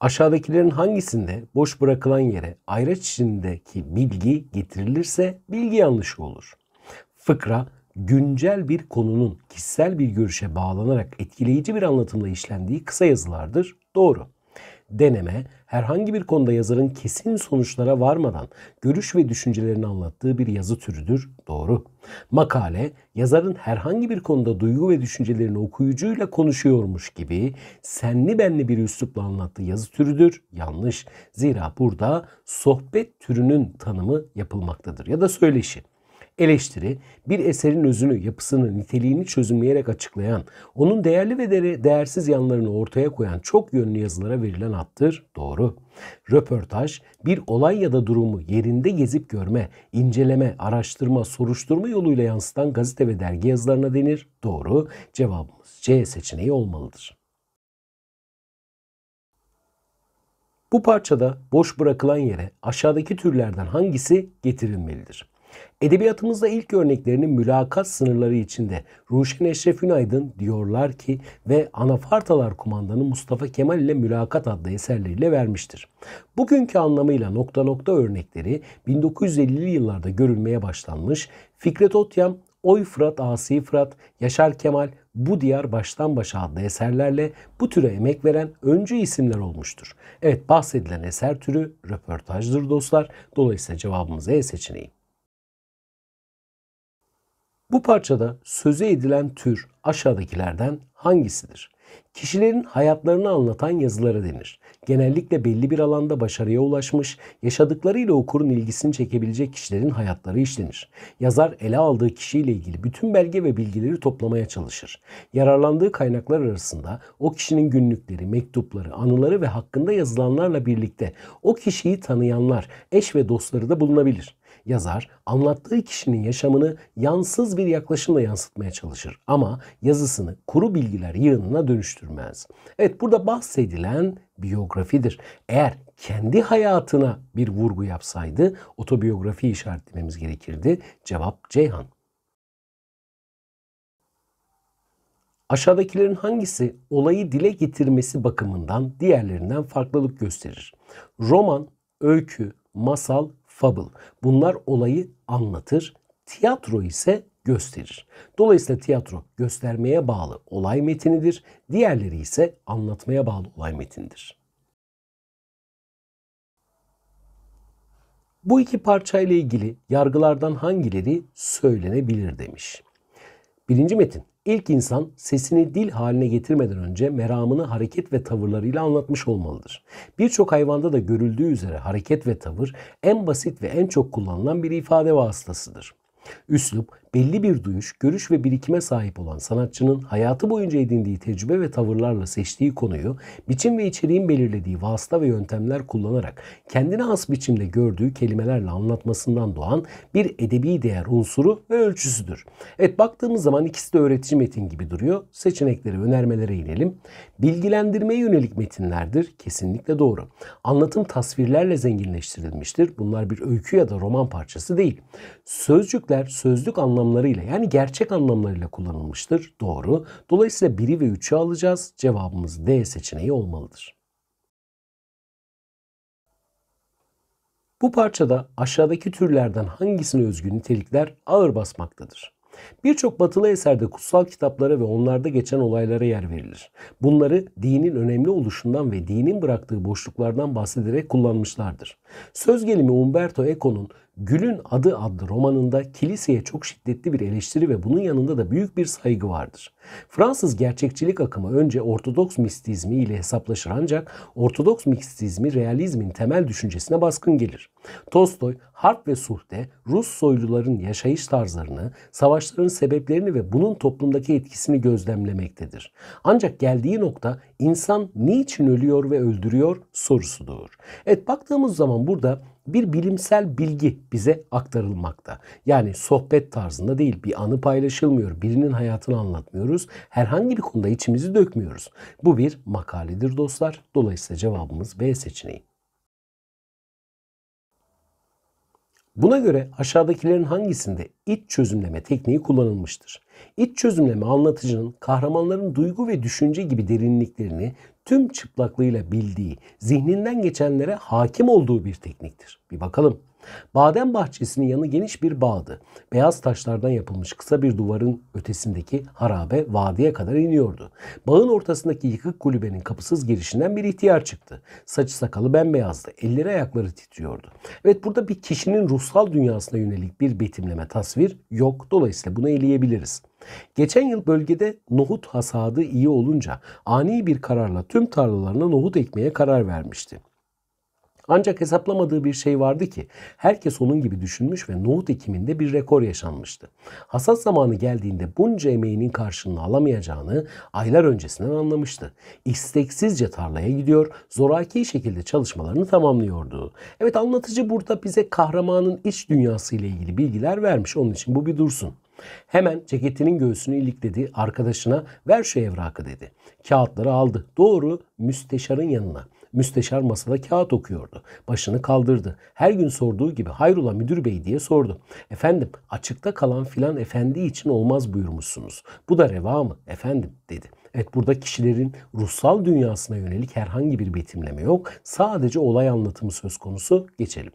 Aşağıdakilerin hangisinde boş bırakılan yere ayraç içindeki bilgi getirilirse bilgi yanlış olur. Fıkra güncel bir konunun kişisel bir görüşe bağlanarak etkileyici bir anlatımla işlendiği kısa yazılardır. Doğru deneme herhangi bir konuda yazarın kesin sonuçlara varmadan görüş ve düşüncelerini anlattığı bir yazı türüdür. Doğru. Makale yazarın herhangi bir konuda duygu ve düşüncelerini okuyucuyla konuşuyormuş gibi senli benli bir üslupla anlattığı yazı türüdür. Yanlış. Zira burada sohbet türünün tanımı yapılmaktadır ya da söyleşi. Eleştiri, bir eserin özünü, yapısını, niteliğini çözümleyerek açıklayan, onun değerli ve değersiz yanlarını ortaya koyan çok yönlü yazılara verilen attır. Doğru. Röportaj, bir olay ya da durumu yerinde gezip görme, inceleme, araştırma, soruşturma yoluyla yansıtan gazete ve dergi yazılarına denir. Doğru. Cevabımız C seçeneği olmalıdır. Bu parçada boş bırakılan yere aşağıdaki türlerden hangisi getirilmelidir? Edebiyatımızda ilk örneklerini mülakat sınırları içinde Ruşen Eşref Ünaydın diyorlar ki ve Anafartalar Kumandanı Mustafa Kemal ile Mülakat adlı eserleriyle vermiştir. Bugünkü anlamıyla nokta nokta örnekleri 1950'li yıllarda görülmeye başlanmış. Fikret Otyam, Oy Fırat, Asi Fırat, Yaşar Kemal, Bu Diyar Baştan Başa adlı eserlerle bu türe emek veren öncü isimler olmuştur. Evet bahsedilen eser türü röportajdır dostlar. Dolayısıyla cevabımız E seçeneği. Bu parçada söze edilen tür aşağıdakilerden hangisidir? Kişilerin hayatlarını anlatan yazıları denir. Genellikle belli bir alanda başarıya ulaşmış, yaşadıklarıyla okurun ilgisini çekebilecek kişilerin hayatları işlenir. Yazar ele aldığı kişiyle ilgili bütün belge ve bilgileri toplamaya çalışır. Yararlandığı kaynaklar arasında o kişinin günlükleri, mektupları, anıları ve hakkında yazılanlarla birlikte o kişiyi tanıyanlar, eş ve dostları da bulunabilir yazar anlattığı kişinin yaşamını yansız bir yaklaşımla yansıtmaya çalışır ama yazısını kuru bilgiler yığınına dönüştürmez. Evet burada bahsedilen biyografidir. Eğer kendi hayatına bir vurgu yapsaydı otobiyografi işaretlememiz gerekirdi. Cevap Ceyhan. Aşağıdakilerin hangisi olayı dile getirmesi bakımından diğerlerinden farklılık gösterir? Roman, öykü, masal fable. Bunlar olayı anlatır. Tiyatro ise gösterir. Dolayısıyla tiyatro göstermeye bağlı olay metinidir. Diğerleri ise anlatmaya bağlı olay metinidir. Bu iki parçayla ilgili yargılardan hangileri söylenebilir demiş. Birinci metin İlk insan sesini dil haline getirmeden önce meramını hareket ve tavırlarıyla anlatmış olmalıdır. Birçok hayvanda da görüldüğü üzere hareket ve tavır en basit ve en çok kullanılan bir ifade vasıtasıdır. Üslup belli bir duyuş, görüş ve birikime sahip olan sanatçının hayatı boyunca edindiği tecrübe ve tavırlarla seçtiği konuyu, biçim ve içeriğin belirlediği vasıta ve yöntemler kullanarak kendine has biçimde gördüğü kelimelerle anlatmasından doğan bir edebi değer unsuru ve ölçüsüdür. Evet baktığımız zaman ikisi de öğretici metin gibi duruyor. Seçenekleri, önermelere inelim. Bilgilendirmeye yönelik metinlerdir. Kesinlikle doğru. Anlatım tasvirlerle zenginleştirilmiştir. Bunlar bir öykü ya da roman parçası değil. Sözcükler, sözlük anlamı anlamlarıyla yani gerçek anlamlarıyla kullanılmıştır. Doğru. Dolayısıyla 1'i ve 3'ü alacağız. Cevabımız D seçeneği olmalıdır. Bu parçada aşağıdaki türlerden hangisine özgü nitelikler ağır basmaktadır? Birçok batılı eserde kutsal kitaplara ve onlarda geçen olaylara yer verilir. Bunları dinin önemli oluşundan ve dinin bıraktığı boşluklardan bahsederek kullanmışlardır. Söz gelimi Umberto Eco'nun Gül'ün Adı adlı romanında kiliseye çok şiddetli bir eleştiri ve bunun yanında da büyük bir saygı vardır. Fransız gerçekçilik akımı önce Ortodoks mistizmi ile hesaplaşır ancak Ortodoks mistizmi realizmin temel düşüncesine baskın gelir. Tolstoy, harp ve sulhte Rus soyluların yaşayış tarzlarını, savaşların sebeplerini ve bunun toplumdaki etkisini gözlemlemektedir. Ancak geldiği nokta insan niçin ölüyor ve öldürüyor sorusudur. Evet baktığımız zaman burada bir bilimsel bilgi bize aktarılmakta. Yani sohbet tarzında değil, bir anı paylaşılmıyor, birinin hayatını anlatmıyoruz, herhangi bir konuda içimizi dökmüyoruz. Bu bir makaledir dostlar. Dolayısıyla cevabımız B seçeneği. Buna göre aşağıdakilerin hangisinde iç çözümleme tekniği kullanılmıştır? İç çözümleme anlatıcının kahramanların duygu ve düşünce gibi derinliklerini tüm çıplaklığıyla bildiği, zihninden geçenlere hakim olduğu bir tekniktir. Bir bakalım. Badem bahçesinin yanı geniş bir bağdı. Beyaz taşlardan yapılmış kısa bir duvarın ötesindeki harabe vadiye kadar iniyordu. Bağın ortasındaki yıkık kulübenin kapısız girişinden bir ihtiyar çıktı. Saçı sakalı bembeyazdı. Elleri ayakları titriyordu. Evet burada bir kişinin ruhsal dünyasına yönelik bir betimleme tasvir yok. Dolayısıyla bunu eleyebiliriz. Geçen yıl bölgede nohut hasadı iyi olunca ani bir kararla tüm tarlalarına nohut ekmeye karar vermişti. Ancak hesaplamadığı bir şey vardı ki herkes onun gibi düşünmüş ve nohut ekiminde bir rekor yaşanmıştı. Hasat zamanı geldiğinde bunca emeğinin karşılığını alamayacağını aylar öncesinden anlamıştı. İsteksizce tarlaya gidiyor, zoraki şekilde çalışmalarını tamamlıyordu. Evet anlatıcı burada bize kahramanın iç dünyası ile ilgili bilgiler vermiş. Onun için bu bir dursun. Hemen ceketinin göğsünü ilikledi. Arkadaşına ver şu evrakı dedi. Kağıtları aldı. Doğru müsteşarın yanına. Müsteşar masada kağıt okuyordu. Başını kaldırdı. Her gün sorduğu gibi hayrola müdür bey diye sordu. Efendim açıkta kalan filan efendi için olmaz buyurmuşsunuz. Bu da reva mı efendim dedi. Evet burada kişilerin ruhsal dünyasına yönelik herhangi bir betimleme yok. Sadece olay anlatımı söz konusu. Geçelim.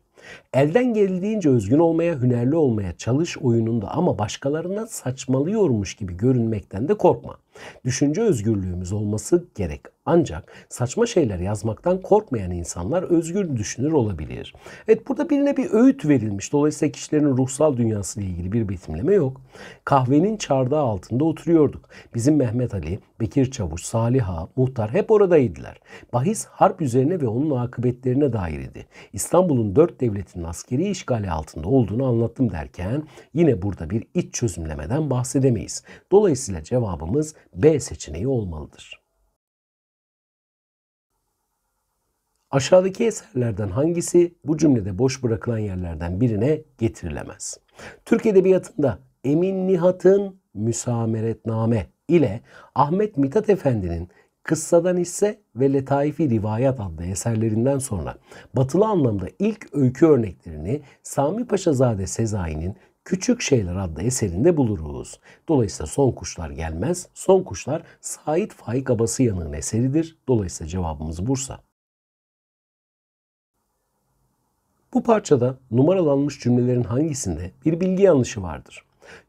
Elden geldiğince özgün olmaya, hünerli olmaya çalış oyununda ama başkalarına saçmalıyormuş gibi görünmekten de korkma. Düşünce özgürlüğümüz olması gerek ancak saçma şeyler yazmaktan korkmayan insanlar özgür düşünür olabilir. Evet burada birine bir öğüt verilmiş. Dolayısıyla kişilerin ruhsal dünyası ile ilgili bir betimleme yok. Kahvenin çardağı altında oturuyorduk. Bizim Mehmet Ali, Bekir Çavuş, Salih Ağa, Muhtar hep oradaydılar. Bahis harp üzerine ve onun akıbetlerine dair idi. İstanbul'un dört devletinin askeri işgali altında olduğunu anlattım derken yine burada bir iç çözümlemeden bahsedemeyiz. Dolayısıyla cevabımız B seçeneği olmalıdır. Aşağıdaki eserlerden hangisi bu cümlede boş bırakılan yerlerden birine getirilemez? Türk Edebiyatı'nda Emin Nihat'ın Müsameretname ile Ahmet Mithat Efendi'nin Kıssadan Hisse ve Letaifi Rivayat adlı eserlerinden sonra batılı anlamda ilk öykü örneklerini Sami Paşazade Sezai'nin Küçük Şeyler adlı eserinde buluruz. Dolayısıyla Son Kuşlar gelmez. Son Kuşlar Said Faik Abasıyan'ın eseridir. Dolayısıyla cevabımız Bursa. Bu parçada numaralanmış cümlelerin hangisinde bir bilgi yanlışı vardır?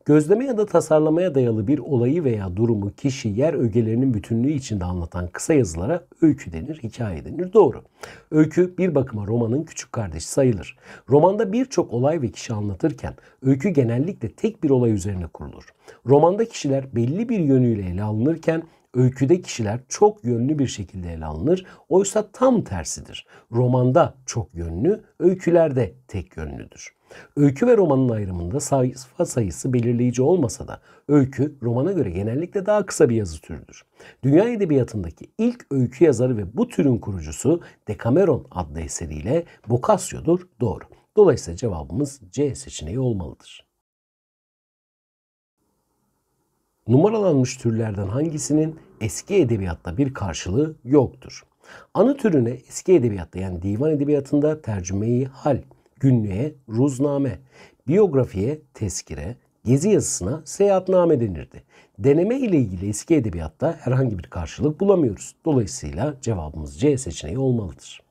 Gözleme ya da tasarlamaya dayalı bir olayı veya durumu kişi yer ögelerinin bütünlüğü içinde anlatan kısa yazılara öykü denir, hikaye denir. Doğru. Öykü bir bakıma romanın küçük kardeşi sayılır. Romanda birçok olay ve kişi anlatırken öykü genellikle tek bir olay üzerine kurulur. Romanda kişiler belli bir yönüyle ele alınırken Öyküde kişiler çok yönlü bir şekilde ele alınır. Oysa tam tersidir. Romanda çok yönlü, öykülerde tek yönlüdür. Öykü ve romanın ayrımında sayfa sayısı belirleyici olmasa da öykü romana göre genellikle daha kısa bir yazı türüdür. Dünya edebiyatındaki ilk öykü yazarı ve bu türün kurucusu Decameron adlı eseriyle Boccaccio'dur doğru. Dolayısıyla cevabımız C seçeneği olmalıdır. Numaralanmış türlerden hangisinin eski edebiyatta bir karşılığı yoktur. Anı türüne eski edebiyatta yani divan edebiyatında tercümeyi hal, günlüğe ruzname, biyografiye teskire, gezi yazısına seyahatname denirdi. Deneme ile ilgili eski edebiyatta herhangi bir karşılık bulamıyoruz. Dolayısıyla cevabımız C seçeneği olmalıdır.